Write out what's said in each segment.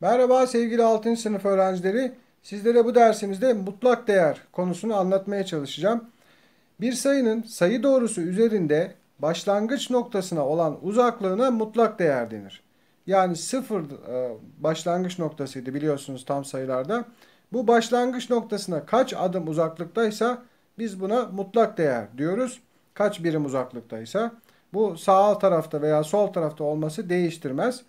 Merhaba sevgili 6. sınıf öğrencileri. Sizlere bu dersimizde mutlak değer konusunu anlatmaya çalışacağım. Bir sayının sayı doğrusu üzerinde başlangıç noktasına olan uzaklığına mutlak değer denir. Yani sıfır e, başlangıç noktasıydı biliyorsunuz tam sayılarda. Bu başlangıç noktasına kaç adım uzaklıktaysa biz buna mutlak değer diyoruz. Kaç birim uzaklıktaysa. Bu sağ tarafta veya sol tarafta olması değiştirmez.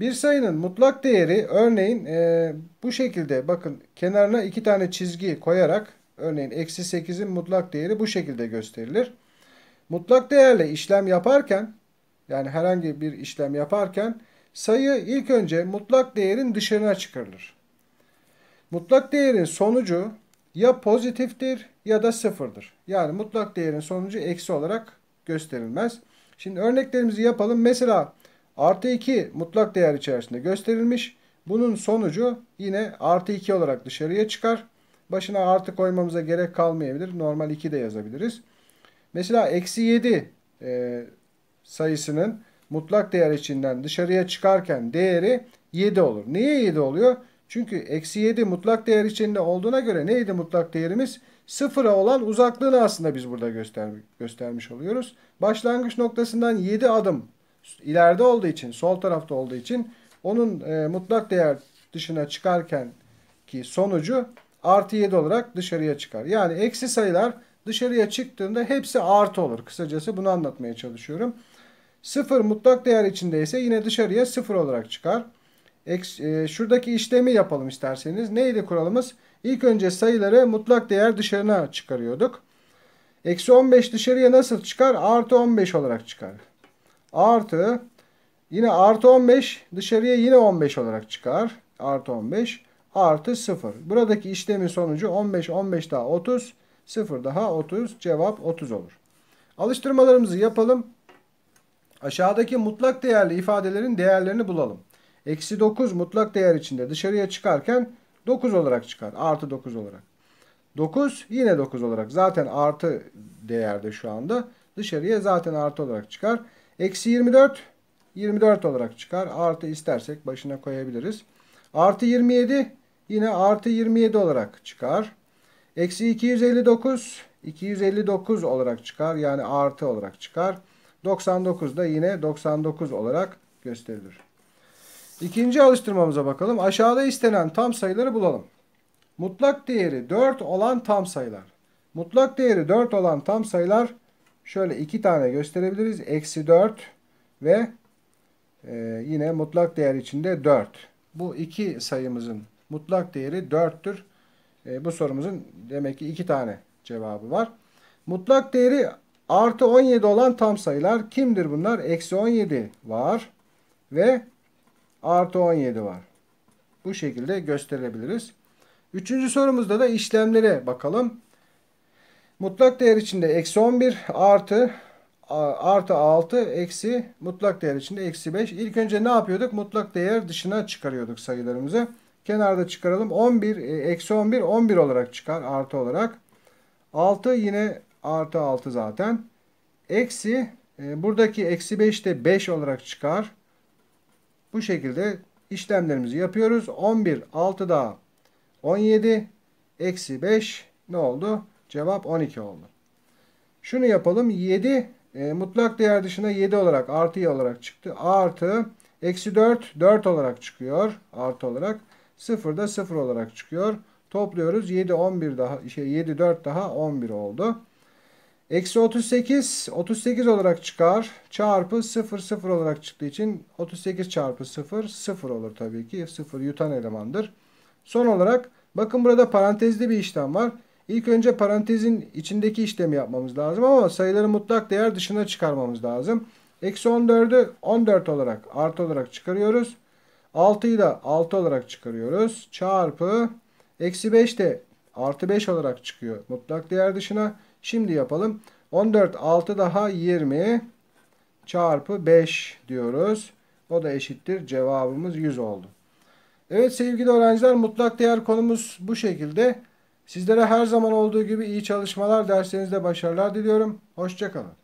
Bir sayının mutlak değeri örneğin e, bu şekilde bakın kenarına iki tane çizgi koyarak örneğin eksi 8'in mutlak değeri bu şekilde gösterilir. Mutlak değerle işlem yaparken yani herhangi bir işlem yaparken sayı ilk önce mutlak değerin dışına çıkarılır. Mutlak değerin sonucu ya pozitiftir ya da sıfırdır. Yani mutlak değerin sonucu eksi olarak gösterilmez. Şimdi örneklerimizi yapalım. Mesela Artı 2 mutlak değer içerisinde gösterilmiş. Bunun sonucu yine artı 2 olarak dışarıya çıkar. Başına artı koymamıza gerek kalmayabilir. Normal 2 de yazabiliriz. Mesela eksi 7 e, sayısının mutlak değer içinden dışarıya çıkarken değeri 7 olur. Niye 7 oluyor? Çünkü eksi 7 mutlak değer içinde olduğuna göre neydi mutlak değerimiz? Sıfıra olan uzaklığını aslında biz burada göstermiş oluyoruz. Başlangıç noktasından 7 adım ileride olduğu için, sol tarafta olduğu için onun e, mutlak değer dışına çıkarken ki sonucu artı 7 olarak dışarıya çıkar. Yani eksi sayılar dışarıya çıktığında hepsi artı olur. Kısacası bunu anlatmaya çalışıyorum. 0 mutlak değer içinde ise yine dışarıya 0 olarak çıkar. Eks, e, şuradaki işlemi yapalım isterseniz. Neydi kuralımız? İlk önce sayıları mutlak değer dışarına çıkarıyorduk. Eksi 15 dışarıya nasıl çıkar? Artı 15 olarak çıkar. Artı yine artı 15 dışarıya yine 15 olarak çıkar. Artı 15 artı 0. Buradaki işlemin sonucu 15 15 daha 30 0 daha 30 cevap 30 olur. Alıştırmalarımızı yapalım. Aşağıdaki mutlak değerli ifadelerin değerlerini bulalım. Eksi 9 mutlak değer içinde dışarıya çıkarken 9 olarak çıkar. Artı 9 olarak. 9 yine 9 olarak. Zaten artı değerde şu anda. Dışarıya zaten artı olarak çıkar. Eksi 24 24 olarak çıkar. Artı istersek başına koyabiliriz. Artı 27 yine artı 27 olarak çıkar. Eksi 259 259 olarak çıkar. Yani artı olarak çıkar. 99 da yine 99 olarak gösterilir. İkinci alıştırmamıza bakalım. Aşağıda istenen tam sayıları bulalım. Mutlak değeri 4 olan tam sayılar. Mutlak değeri 4 olan tam sayılar Şöyle iki tane gösterebiliriz. Eksi 4 ve e, yine mutlak değer içinde 4. Bu iki sayımızın mutlak değeri 4'tür. E, bu sorumuzun demek ki iki tane cevabı var. Mutlak değeri artı 17 olan tam sayılar kimdir bunlar? Eksi 17 var ve artı 17 var. Bu şekilde gösterebiliriz. Üçüncü sorumuzda da işlemlere bakalım. Mutlak değer içinde eksi 11 artı artı 6 eksi mutlak değer içinde eksi 5. İlk önce ne yapıyorduk? Mutlak değer dışına çıkarıyorduk sayılarımızı. Kenarda çıkaralım. 11 e, eksi 11 11 olarak çıkar artı olarak. 6 yine artı 6 zaten. Eksi e, buradaki eksi 5 de 5 olarak çıkar. Bu şekilde işlemlerimizi yapıyoruz. 11 6 daha 17 eksi 5 ne oldu? Cevap 12 oldu. Şunu yapalım. 7 e, mutlak değer dışına 7 olarak artı olarak çıktı. A artı eksi 4 4 olarak çıkıyor. Artı olarak. 0 da 0 olarak çıkıyor. Topluyoruz. 7 11 daha şey 7 4 daha 11 oldu. Eksi 38 38 olarak çıkar. Çarpı 0 0 olarak çıktığı için 38 çarpı 0 0 olur tabii ki. 0 yutan elemandır. Son olarak bakın burada parantezli bir işlem var. İlk önce parantezin içindeki işlemi yapmamız lazım ama sayıları mutlak değer dışına çıkarmamız lazım. Eksi 14'ü 14 olarak artı olarak çıkarıyoruz. 6'yı da 6 olarak çıkarıyoruz. Çarpı eksi 5 de artı 5 olarak çıkıyor mutlak değer dışına. Şimdi yapalım. 14 6 daha 20 çarpı 5 diyoruz. O da eşittir. Cevabımız 100 oldu. Evet sevgili öğrenciler mutlak değer konumuz bu şekilde. Sizlere her zaman olduğu gibi iyi çalışmalar derslerinizde başarılar diliyorum. Hoşçakalın.